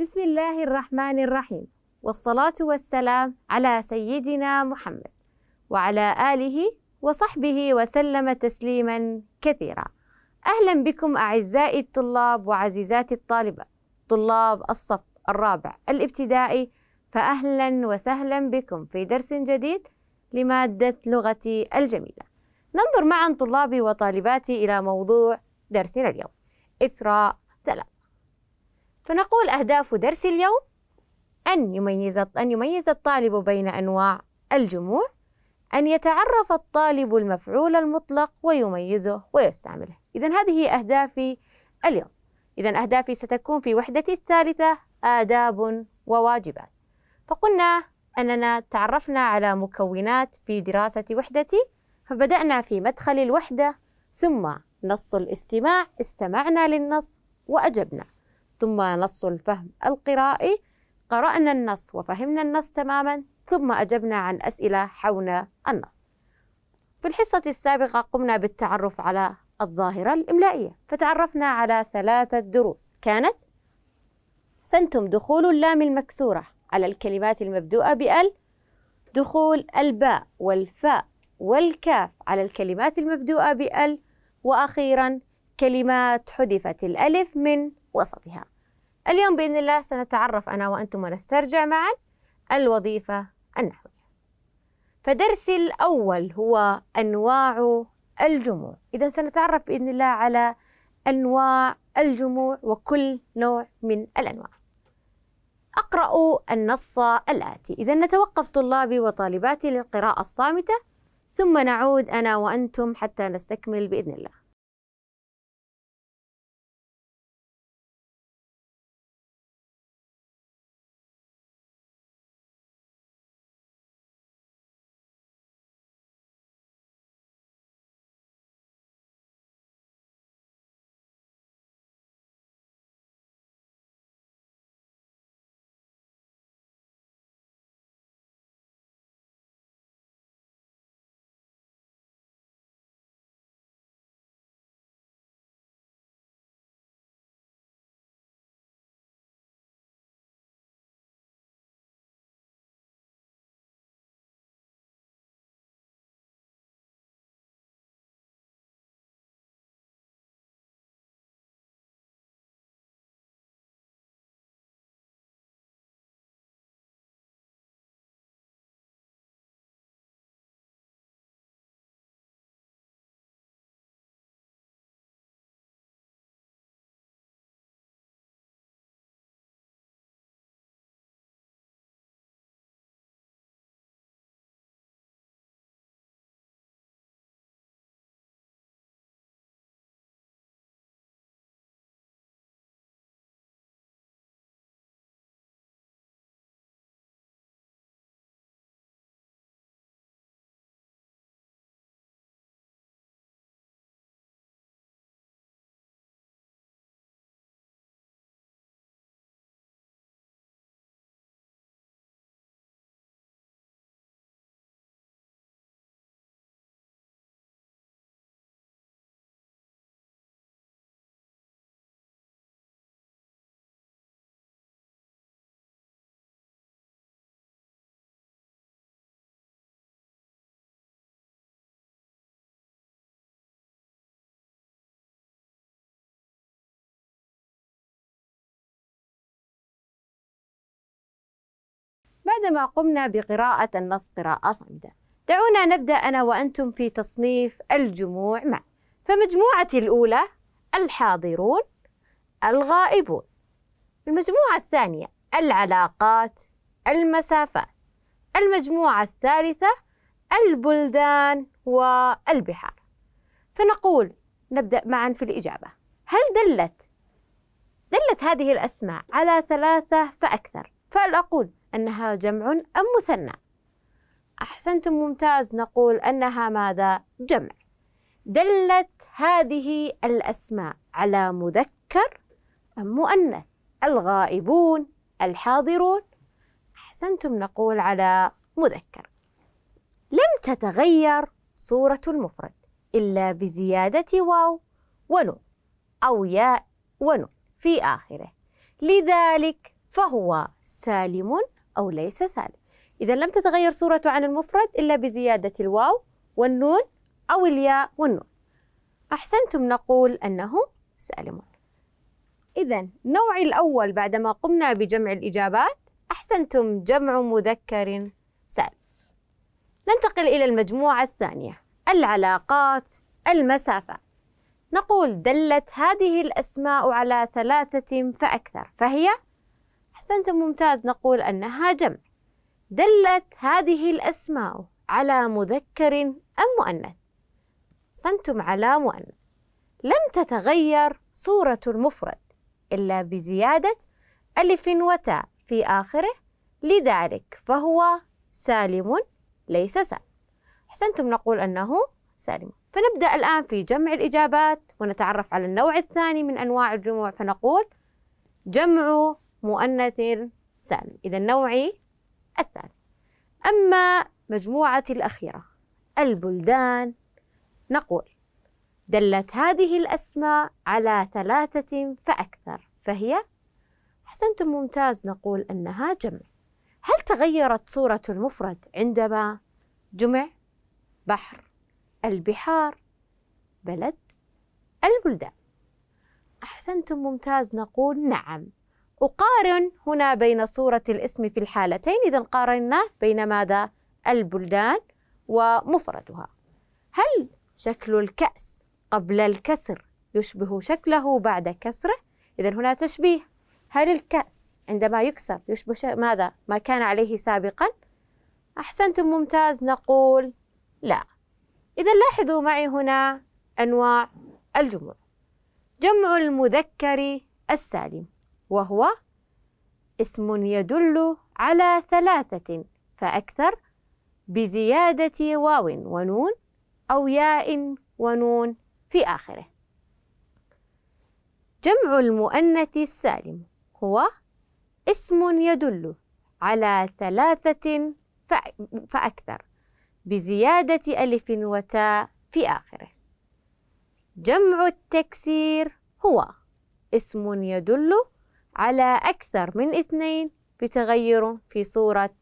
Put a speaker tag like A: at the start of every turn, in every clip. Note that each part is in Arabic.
A: بسم الله الرحمن الرحيم والصلاة والسلام على سيدنا محمد وعلى آله وصحبه وسلم تسليما كثيرا أهلا بكم أعزائي الطلاب وعزيزاتي الطالبات طلاب الصف الرابع الابتدائي فأهلا وسهلا بكم في درس جديد لمادة لغتي الجميلة ننظر معا طلابي وطالباتي إلى موضوع درسنا اليوم إثراء فنقول أهداف درس اليوم أن يميز أن يميز الطالب بين أنواع الجموع أن يتعرف الطالب المفعول المطلق ويميزه ويستعمله إذا هذه هي أهدافي اليوم إذا أهدافي ستكون في وحدتي الثالثة آداب وواجبات فقلنا أننا تعرفنا على مكونات في دراسة وحدتي فبدأنا في مدخل الوحدة ثم نص الاستماع استمعنا للنص وأجبنا ثم نص الفهم القرائي قرأنا النص وفهمنا النص تماما ثم أجبنا عن أسئلة حول النص في الحصة السابقة قمنا بالتعرف على الظاهرة الإملائية فتعرفنا على ثلاثة دروس كانت سنتم دخول اللام المكسورة على الكلمات المبدوءة بأل دخول الباء والفاء والكاف على الكلمات المبدوءة بأل وأخيرا كلمات حذفت الألف من وسطها اليوم بإذن الله سنتعرف أنا وأنتم ونسترجع معا الوظيفة النحوية فدرسي الأول هو أنواع الجموع إذا سنتعرف بإذن الله على أنواع الجموع وكل نوع من الأنواع أقرأ النص الآتي إذا نتوقف طلابي وطالباتي للقراءة الصامتة ثم نعود أنا وأنتم حتى نستكمل بإذن الله بعدما قمنا بقراءة النص قراءة صامدة دعونا نبدأ أنا وأنتم في تصنيف الجموع معا فمجموعتي الأولى الحاضرون الغائبون المجموعة الثانية العلاقات المسافات المجموعة الثالثة البلدان والبحار فنقول نبدأ معا في الإجابة هل دلت دلت هذه الأسماء على ثلاثة فأكثر فأقول أنها جمع أم مثنى أحسنتم ممتاز نقول أنها ماذا جمع دلت هذه الأسماء على مذكر أم مؤنث الغائبون الحاضرون أحسنتم نقول على مذكر لم تتغير صورة المفرد إلا بزيادة واو ونو أو ياء ونو في آخره لذلك فهو سالم أو ليس سالب إذا لم تتغير صورته عن المفرد إلا بزيادة الواو والنون أو الياء والنون أحسنتم نقول أنه سالم إذا نوع الأول بعدما قمنا بجمع الإجابات أحسنتم جمع مذكر سالم ننتقل إلى المجموعة الثانية العلاقات المسافات نقول دلت هذه الأسماء على ثلاثة فأكثر فهي أحسنتم ممتاز نقول أنها جمع دلت هذه الأسماء على مذكر أم مؤنث أحسنتم على مؤنث لم تتغير صورة المفرد إلا بزيادة ألف وتاء في آخره لذلك فهو سالم ليس سالم أحسنتم نقول أنه سالم فنبدأ الآن في جمع الإجابات ونتعرف على النوع الثاني من أنواع الجموع فنقول جمع مؤنث سالم إذا نوعي الثالث أما مجموعة الأخيرة البلدان نقول دلت هذه الأسماء على ثلاثة فأكثر فهي أحسنتم ممتاز نقول أنها جمع هل تغيرت صورة المفرد عندما جمع بحر البحار بلد البلدان أحسنتم ممتاز نقول نعم أقارن هنا بين صورة الاسم في الحالتين إذا قارناه بين ماذا؟ البلدان ومفردها هل شكل الكأس قبل الكسر يشبه شكله بعد كسره؟ إذا هنا تشبيه هل الكأس عندما يكسر يشبه ماذا؟ ما كان عليه سابقا؟ أحسنتم ممتاز نقول لا إذا لاحظوا معي هنا أنواع الجموع جمع المذكر السالم وهو اسم يدل على ثلاثة فأكثر بزيادة واو ونون أو ياء ونون في آخره جمع المؤنث السالم هو اسم يدل على ثلاثة فأكثر بزيادة ألف وتاء في آخره جمع التكسير هو اسم يدل على أكثر من اثنين بتغير في صورة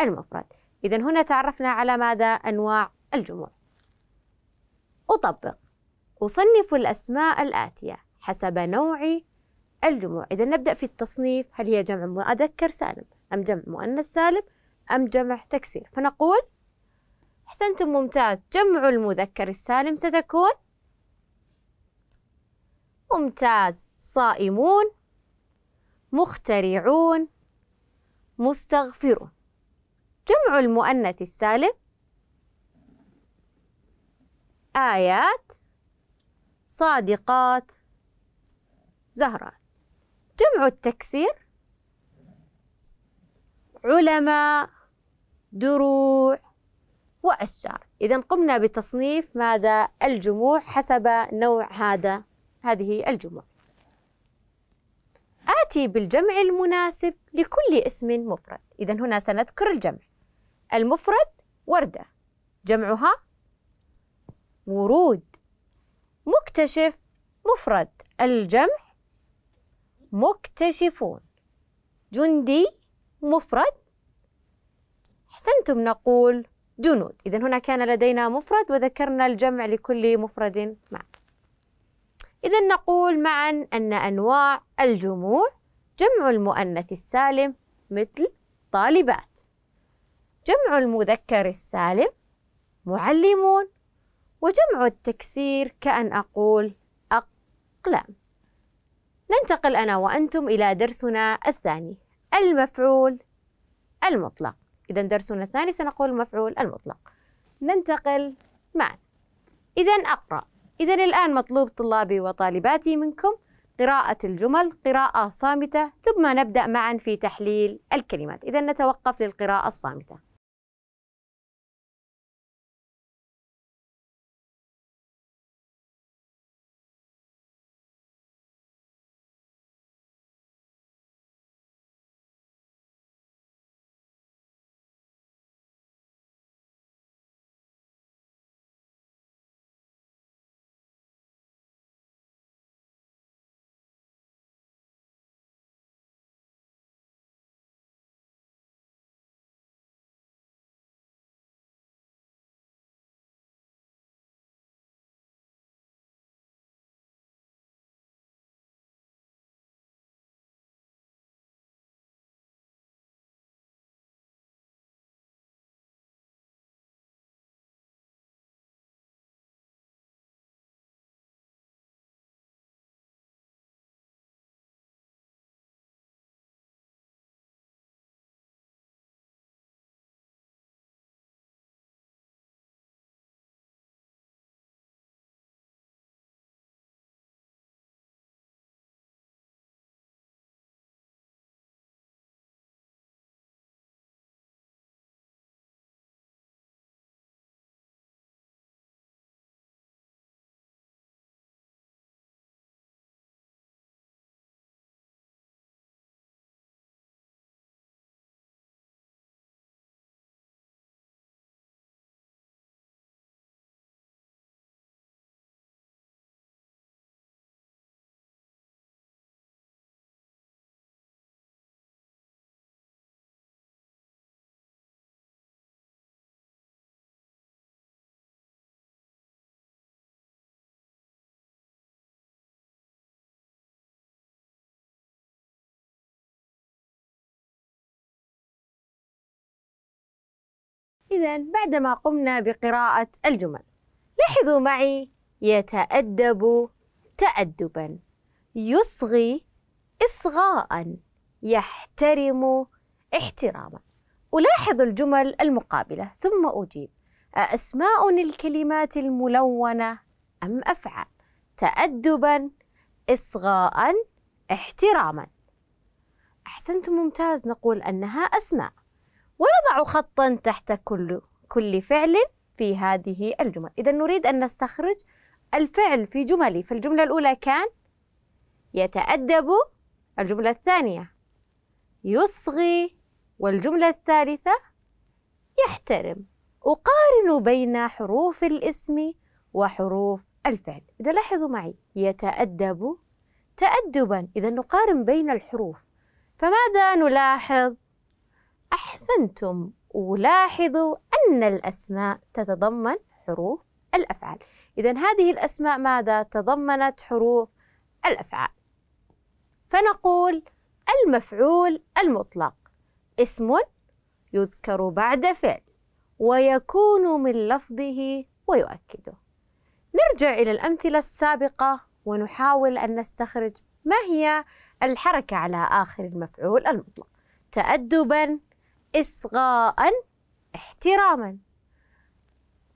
A: المفرد إذا هنا تعرفنا على ماذا أنواع الجموع أطبق أصنف الأسماء الآتية حسب نوع الجموع إذا نبدأ في التصنيف هل هي جمع مؤذكر سالم أم جمع مؤنث سالم أم جمع تكسير فنقول أحسنتم ممتاز جمع المذكر السالم ستكون ممتاز صائمون مخترعون مستغفرون جمع المؤنث السالم آيات صادقات زهران جمع التكسير علماء دروع وأشجار إذا قمنا بتصنيف ماذا الجموع حسب نوع هذا هذه الجموع آتي بالجمع المناسب لكل اسم مفرد إذا هنا سنذكر الجمع المفرد وردة جمعها ورود مكتشف مفرد الجمع مكتشفون جندي مفرد أحسنتم نقول جنود إذا هنا كان لدينا مفرد وذكرنا الجمع لكل مفرد معه إذا نقول معا أن أنواع الجموع جمع المؤنث السالم مثل طالبات جمع المذكر السالم معلمون وجمع التكسير كأن أقول أقلام ننتقل أنا وأنتم إلى درسنا الثاني المفعول المطلق إذا درسنا الثاني سنقول المفعول المطلق ننتقل معا إذا أقرأ إذا الآن مطلوب طلابي وطالباتي منكم قراءة الجمل قراءة صامتة ثم نبدأ معا في تحليل الكلمات إذا نتوقف للقراءة الصامتة إذا بعدما قمنا بقراءة الجمل لاحظوا معي يتأدب تأدبا يصغي إصغاء يحترم احتراما ألاحظ الجمل المقابلة ثم أجيب أسماء الكلمات الملونة أم أفعال تأدبا إصغاء احتراما أحسنت ممتاز نقول أنها أسماء ونضع خطا تحت كل كل فعل في هذه الجمل إذا نريد أن نستخرج الفعل في جملي فالجملة الأولى كان يتأدب الجملة الثانية يصغي والجملة الثالثة يحترم أقارن بين حروف الاسم وحروف الفعل إذا لاحظوا معي يتأدب تأدبا إذا نقارن بين الحروف فماذا نلاحظ أحسنتم ولاحظوا أن الأسماء تتضمن حروف الأفعال إذا هذه الأسماء ماذا تضمنت حروف الأفعال فنقول المفعول المطلق اسم يذكر بعد فعل ويكون من لفظه ويؤكده نرجع إلى الأمثلة السابقة ونحاول أن نستخرج ما هي الحركة على آخر المفعول المطلق تأدبا إصغاء احتراما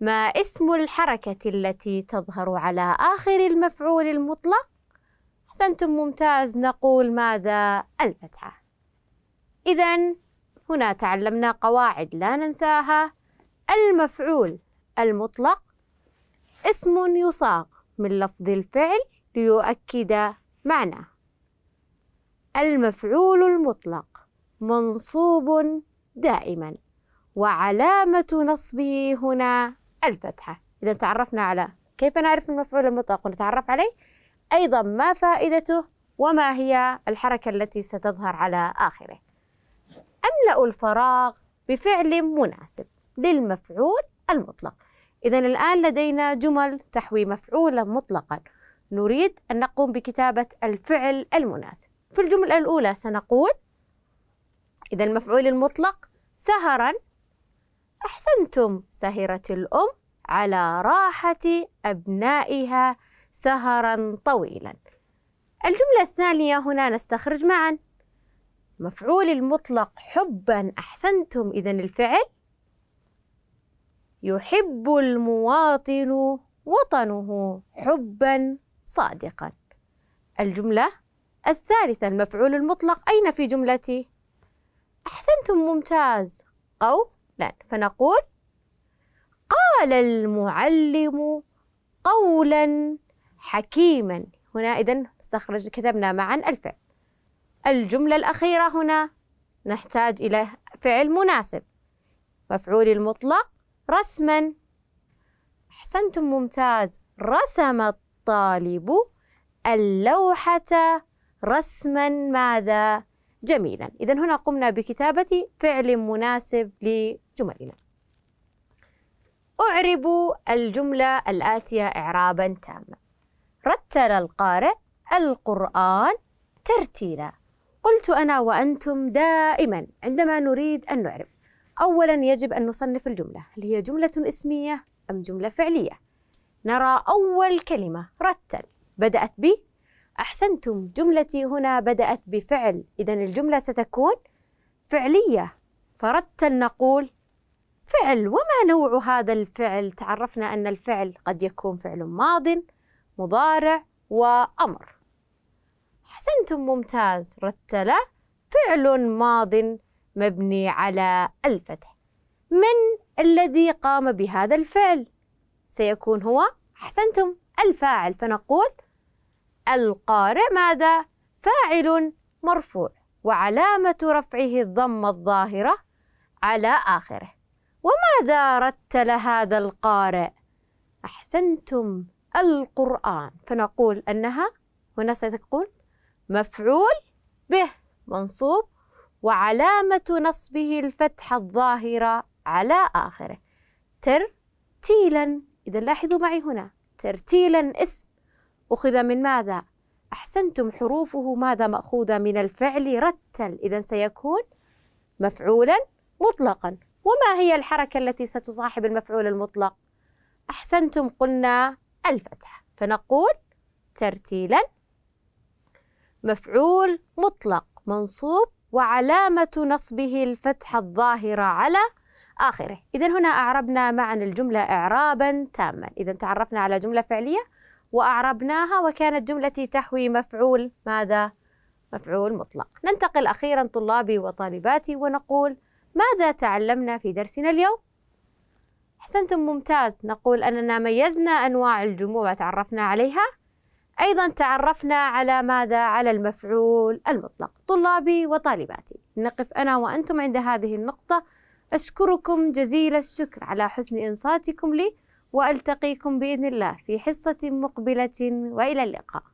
A: ما اسم الحركة التي تظهر على آخر المفعول المطلق؟ أحسنتم ممتاز نقول ماذا الفتحة إذا هنا تعلمنا قواعد لا ننساها المفعول المطلق اسم يصاغ من لفظ الفعل ليؤكد معناه المفعول المطلق منصوب دائما وعلامة نصبه هنا الفتحة إذا تعرفنا على كيف نعرف المفعول المطلق ونتعرف عليه أيضا ما فائدته وما هي الحركة التي ستظهر على آخره أملأ الفراغ بفعل مناسب للمفعول المطلق إذا الآن لدينا جمل تحوي مفعولا مطلقا نريد أن نقوم بكتابة الفعل المناسب في الجملة الأولى سنقول إذا المفعول المطلق سهرا أحسنتم سهرة الأم على راحة أبنائها سهرا طويلا الجملة الثانية هنا نستخرج معا مفعول المطلق حبا أحسنتم إذا الفعل يحب المواطن وطنه حبا صادقا الجملة الثالثة المفعول المطلق أين في جملتي؟ أحسنتم ممتاز أو لا فنقول قال المعلم قولا حكيما هنا إذا استخرج كتبنا معا الفعل الجملة الأخيرة هنا نحتاج إلى فعل مناسب مفعول المطلق رسما أحسنتم ممتاز رسم الطالب اللوحة رسما ماذا؟ جميلا إذا هنا قمنا بكتابة فعل مناسب لجملنا أعرب الجملة الآتية إعرابا تاما رتل القارئ القرآن ترتيلا قلت أنا وأنتم دائما عندما نريد أن نعرب أولا يجب أن نصنف الجملة هل هي جملة اسمية أم جملة فعلية نرى أول كلمة رتل بدأت ب أحسنتم جملتي هنا بدأت بفعل إذا الجملة ستكون فعلية فردا نقول فعل وما نوع هذا الفعل تعرفنا أن الفعل قد يكون فعل ماض مضارع وأمر أحسنتم ممتاز رتل فعل ماض مبني على الفتح من الذي قام بهذا الفعل سيكون هو أحسنتم الفاعل فنقول القارئ ماذا؟ فاعل مرفوع وعلامة رفعه الضم الظاهرة على آخره وماذا رتل هذا القارئ؟ أحسنتم القرآن فنقول أنها هنا ستقول مفعول به منصوب وعلامة نصبه الفتحة الظاهرة على آخره ترتيلا إذا لاحظوا معي هنا ترتيلا اسم أخذ من ماذا؟ أحسنتم حروفه ماذا مأخوذة من الفعل رتل إذا سيكون مفعولا مطلقا وما هي الحركة التي ستصاحب المفعول المطلق؟ أحسنتم قلنا الفتحة فنقول ترتيلا مفعول مطلق منصوب وعلامة نصبه الفتحة الظاهرة على آخره إذا هنا أعربنا معا الجملة إعرابا تاما إذا تعرفنا على جملة فعلية وأعربناها وكانت جملتي تحوي مفعول ماذا؟ مفعول مطلق ننتقل أخيرا طلابي وطالباتي ونقول ماذا تعلمنا في درسنا اليوم؟ أحسنتم ممتاز نقول أننا ميزنا أنواع الجموع وتعرفنا عليها أيضا تعرفنا على ماذا؟ على المفعول المطلق طلابي وطالباتي نقف أنا وأنتم عند هذه النقطة أشكركم جزيل الشكر على حسن إنصاتكم لي والتقيكم باذن الله في حصه مقبله والى اللقاء